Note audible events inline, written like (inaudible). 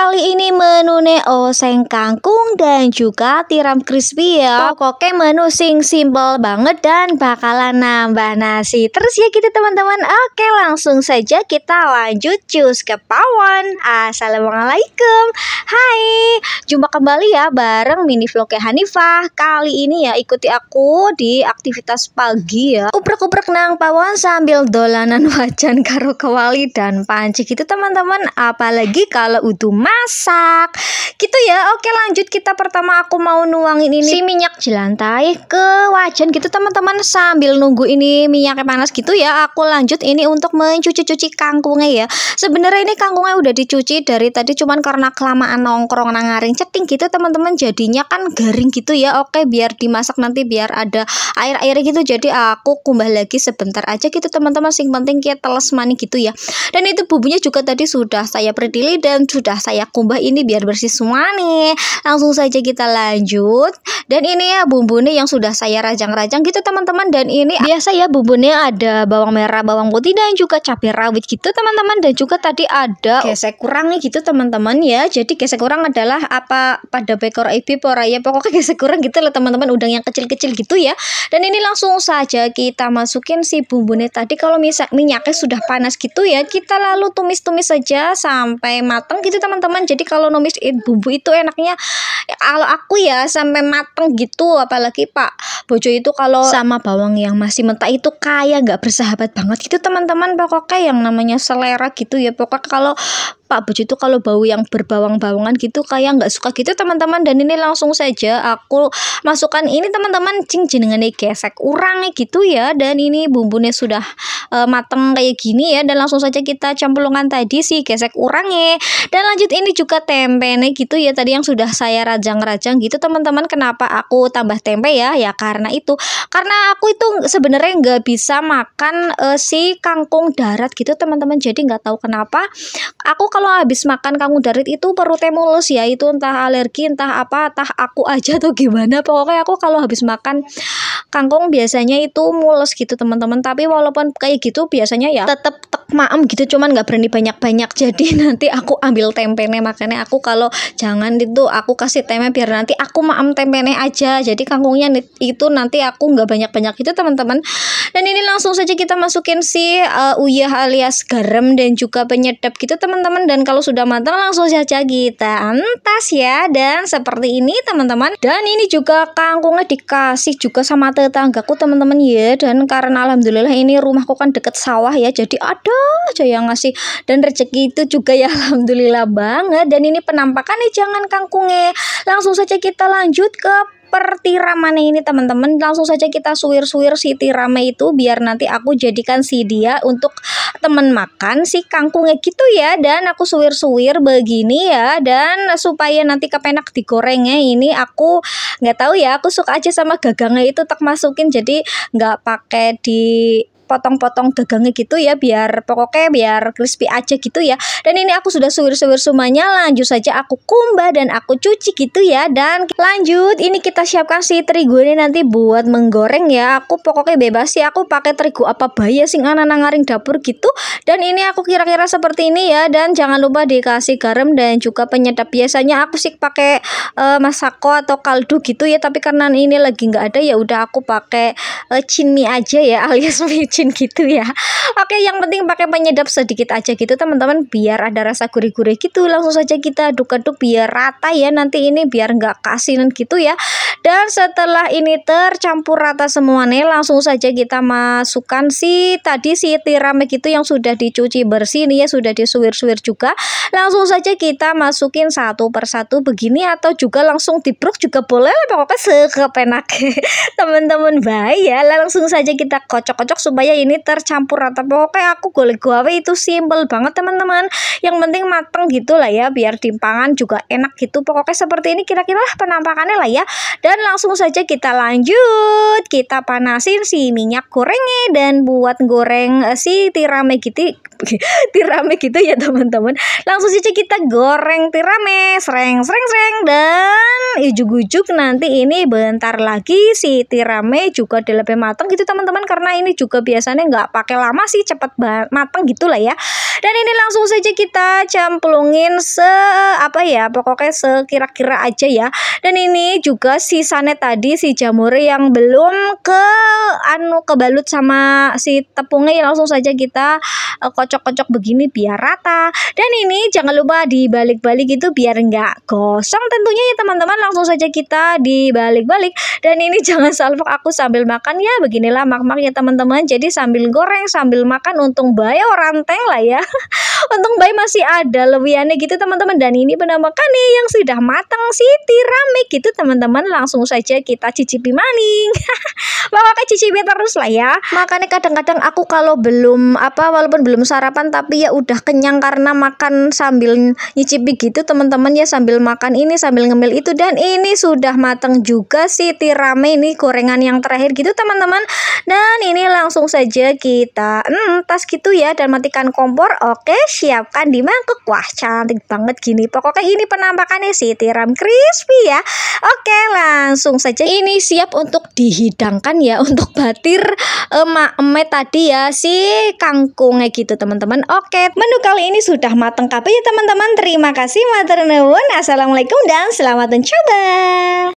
kali ini men menu neo seng kangkung dan juga tiram crispy ya pokoknya menu sing simple banget dan bakalan nambah nasi terus ya gitu teman-teman oke langsung saja kita lanjut cus ke pawon assalamualaikum hai jumpa kembali ya bareng mini vlognya Hanifah kali ini ya ikuti aku di aktivitas pagi ya uprek-uprek nang pawon sambil dolanan (laughs) wajan karo kewali dan panci gitu teman-teman apalagi kalau udah masak minyak gitu ya oke lanjut kita pertama aku mau nuangin ini si minyak jelantai ke wajan gitu teman-teman sambil nunggu ini minyaknya panas gitu ya aku lanjut ini untuk mencuci-cuci kangkungnya ya sebenarnya ini kangkungnya udah dicuci dari tadi cuman karena kelamaan nongkrong nangaring ceting gitu teman-teman jadinya kan garing gitu ya oke biar dimasak nanti biar ada air air gitu jadi aku kumbah lagi sebentar aja gitu teman-teman sing penting kita teles mani gitu ya dan itu bumbunya juga tadi sudah saya perdili dan sudah saya kumbah ini biar biar bersih semua nih Langsung saja kita lanjut Dan ini ya bumbunya yang sudah saya rajang-rajang gitu teman-teman Dan ini biasa ya bumbunya ada bawang merah, bawang putih dan juga cabai rawit gitu teman-teman Dan juga tadi ada gesek kurang nih gitu teman-teman ya Jadi gesek kurang adalah apa pada bekor ibi poraya pokoknya gesek kurang gitu loh teman-teman Udang yang kecil-kecil gitu ya Dan ini langsung saja kita masukin si bumbunya tadi Kalau misalnya minyaknya sudah panas gitu ya Kita lalu tumis-tumis saja sampai matang gitu teman-teman Jadi kalau numis manis it, eh, bumbu itu enaknya kalau aku ya sampai mateng gitu apalagi Pak Bojo itu kalau sama bawang yang masih mentah itu kayak nggak bersahabat banget gitu teman-teman pokoknya yang namanya selera gitu ya pokoknya kalau Pak Bejo itu kalau bau yang berbawang-bawangan gitu kayak nggak suka gitu teman-teman dan ini langsung saja aku masukkan ini teman-teman cing nih gesek urang gitu ya dan ini bumbunya sudah uh, mateng kayak gini ya dan langsung saja kita campurkan tadi si gesek urangnya dan lanjut ini juga tempe nih gitu ya tadi yang sudah saya rajang-rajang gitu teman-teman kenapa aku tambah tempe ya ya karena itu karena aku itu sebenarnya nggak bisa makan uh, si kangkung darat gitu teman-teman jadi nggak tahu kenapa aku kalau habis makan kamu darit itu perutnya mulus ya itu entah alergi entah apa entah aku aja atau gimana pokoknya aku kalau habis makan kangkung biasanya itu mulus gitu teman-teman tapi walaupun kayak gitu biasanya ya tetap tek maem gitu cuman nggak berani banyak-banyak jadi (laughs) nanti aku ambil tempenya makanya aku kalau jangan itu aku kasih tempe biar nanti aku maem tempenya aja jadi kangkungnya itu nanti aku nggak banyak-banyak gitu teman-teman dan ini langsung saja kita masukin si uh, uyah alias garam dan juga penyedap gitu teman-teman dan kalau sudah matang langsung saja kita antas ya dan seperti ini teman-teman dan ini juga kangkungnya dikasih juga sama tetanggaku teman-teman ya dan karena alhamdulillah ini rumahku kan deket sawah ya jadi ada aja yang ngasih dan rezeki itu juga ya (laughs) alhamdulillah banget dan ini penampakan nih jangan kangkungnya langsung saja kita lanjut ke per tiramane ini teman-teman langsung saja kita suwir-suwir si tirame itu biar nanti aku jadikan si dia untuk teman makan si kangkungnya gitu ya dan aku suwir-suwir begini ya dan supaya nanti kepenak digorengnya ini aku nggak tahu ya aku suka aja sama gagangnya itu tak masukin jadi nggak pakai di potong-potong gagangnya gitu ya biar pokoknya biar crispy aja gitu ya dan ini aku sudah suwir-suwir semuanya lanjut saja aku kumbah dan aku cuci gitu ya dan lanjut ini kita siapkan si terigu ini nanti buat menggoreng ya aku pokoknya bebas sih aku pakai terigu apa bahaya sing anak ngaring dapur gitu dan ini aku kira-kira seperti ini ya dan jangan lupa dikasih garam dan juga penyedap biasanya aku sih pakai uh, masako atau kaldu gitu ya tapi karena ini lagi nggak ada ya udah aku pakai uh, eh, cinmi aja ya (laughs) alias mie bucin (laughs) gitu ya Oke yang penting pakai penyedap sedikit aja gitu teman-teman Biar ada rasa gurih-gurih gitu Langsung saja kita aduk-aduk biar rata ya Nanti ini biar nggak kasinan gitu ya Dan setelah ini tercampur rata semuanya Langsung saja kita masukkan si tadi si tirame itu yang sudah dicuci bersih nih ya Sudah disuwir-suwir juga Langsung saja kita masukin satu persatu begini Atau juga langsung dibruk juga boleh Pokoknya sekepenak (laughs) teman-teman baik ya Langsung saja kita kocok-kocok supaya ya ini tercampur rata pokoknya aku golek gawe itu simple banget teman-teman yang penting mateng gitu lah ya biar dimpangan juga enak gitu pokoknya seperti ini kira-kira penampakannya lah ya dan langsung saja kita lanjut kita panasin si minyak gorengnya dan buat goreng eh, si gitu (laughs) tirame gitu ya teman-teman langsung saja kita goreng tirame sereng sereng sereng dan ujuk-ujuk nanti ini bentar lagi si tirame juga udah lebih matang gitu teman-teman karena ini juga biasanya nggak pakai lama sih cepet matang gitulah ya dan ini langsung saja kita camplungin se apa ya pokoknya sekira-kira aja ya dan ini juga si sanet tadi si jamur yang belum ke anu kebalut sama si tepungnya ya langsung saja kita kocok-kocok begini biar rata dan ini jangan lupa dibalik-balik itu biar nggak gosong tentunya ya teman-teman langsung saja kita dibalik-balik dan ini (laughs) jangan salvo aku sambil makan ya beginilah mak teman-teman jadi sambil goreng sambil makan untung bayar ranteng lah ya (laughs) untung bayi masih ada lebihannya gitu teman-teman dan ini penambahkan nih yang sudah matang sih tiramik gitu teman-teman langsung saja kita cicipi maning makanya (laughs) cicipi terus lah ya makanya kadang-kadang aku kalau belum apa walaupun belum belum sarapan tapi ya udah kenyang karena makan sambil nyicipi gitu teman-teman ya sambil makan ini sambil ngemil itu dan ini sudah mateng juga si tirame ini gorengan yang terakhir gitu teman-teman dan ini langsung saja kita hmm, tas gitu ya dan matikan kompor oke siapkan di mangkuk wah cantik banget gini pokoknya ini penampakannya sih tiram crispy ya oke langsung saja ini siap untuk dihidangkan ya (laughs) untuk batir emak eh, emet tadi ya si kangkungnya gitu teman-teman. Oke, menu kali ini sudah mateng kapi ya teman-teman. Terima kasih matur Assalamualaikum dan selamat mencoba.